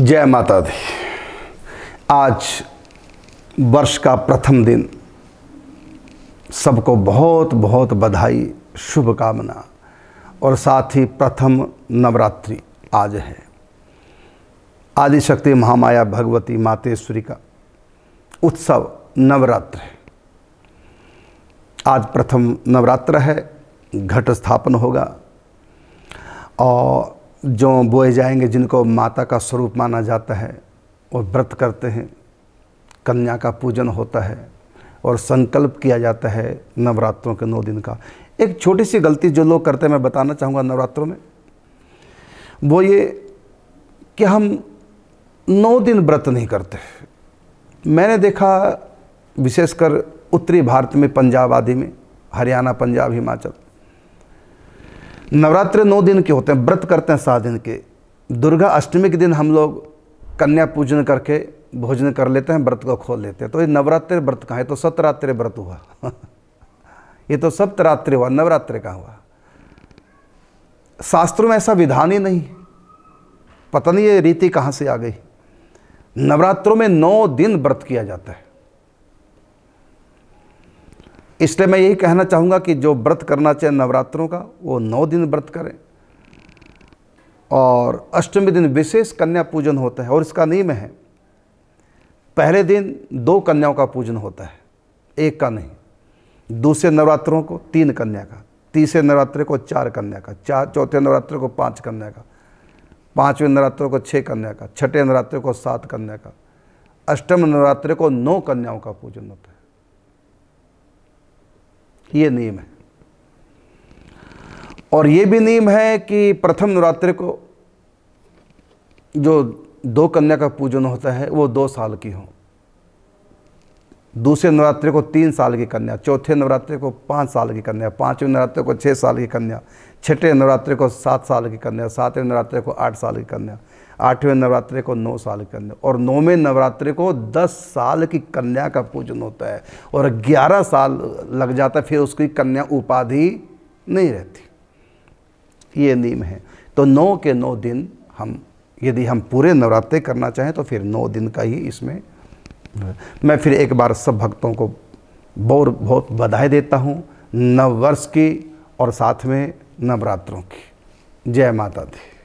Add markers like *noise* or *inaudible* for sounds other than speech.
जय माता दी आज वर्ष का प्रथम दिन सबको बहुत बहुत बधाई शुभकामना और साथ ही प्रथम नवरात्रि आज है आदिशक्ति महामाया भगवती मातेश्वरी का उत्सव नवरात्र है आज प्रथम नवरात्र है घट स्थापन होगा और जो बोए जाएंगे जिनको माता का स्वरूप माना जाता है वो व्रत करते हैं कन्या का पूजन होता है और संकल्प किया जाता है नवरात्रों के नौ दिन का एक छोटी सी गलती जो लोग करते हैं मैं बताना चाहूँगा नवरात्रों में वो ये कि हम नौ दिन व्रत नहीं करते मैंने देखा विशेषकर उत्तरी भारत में पंजाब आदि में हरियाणा पंजाब हिमाचल नवरात्र नौ दिन के होते हैं व्रत करते हैं सात दिन के दुर्गा अष्टमी के दिन हम लोग कन्या पूजन करके भोजन कर लेते हैं व्रत को खोल लेते हैं तो ये नवरात्र व्रत कहाँ है तो सतरात्र व्रत हुआ *laughs* ये तो सप्तरात्र हुआ नवरात्र का हुआ शास्त्रों में ऐसा विधान ही नहीं पता नहीं ये रीति कहाँ से आ गई नवरात्रों में नौ दिन व्रत किया जाता है इसलिए मैं यही कहना चाहूँगा कि जो व्रत करना चाहिए नवरात्रों का वो नौ दिन व्रत करें और अष्टमी दिन विशेष कन्या पूजन होता है और इसका नियम है पहले दिन दो कन्याओं का पूजन होता है एक का नहीं दूसरे नवरात्रों को तीन कन्या का तीसरे नवरात्रे को चार कन्या का चार चौथे नवरात्र को पाँच कन्या का पाँचवें नवरात्रों को छः कन्या का छठे नवरात्र को सात कन्या का अष्टम नवरात्र को नौ कन्याओं का पूजन होता है ये नियम है और ये भी नियम है कि प्रथम नवरात्रि को जो दो कन्या का पूजन होता है वो दो साल की हो दूसरे नवरात्रे को तीन साल की कन्या चौथे नवरात्रे को पाँच साल की कन्या पाँचवें नवरात्रे को छः साल की कन्या छठे नवरात्रे को सात साल की कन्या सातवें नवरात्रे को आठ साल की कन्या आठवें नवरात्रे को नौ साल की कन्या और नौवें नवरात्रे को दस साल की कन्या का पूजन होता है और ग्यारह साल लग जाता है फिर उसकी कन्या उपाधि नहीं रहती ये नियम है तो नौ के नौ दिन हम यदि हम पूरे नवरात्रे करना चाहें तो फिर नौ दिन का ही इसमें मैं फिर एक बार सब भक्तों को बहुत बहुत बधाई देता हूँ नव वर्ष की और साथ में नवरात्रों की जय माता दी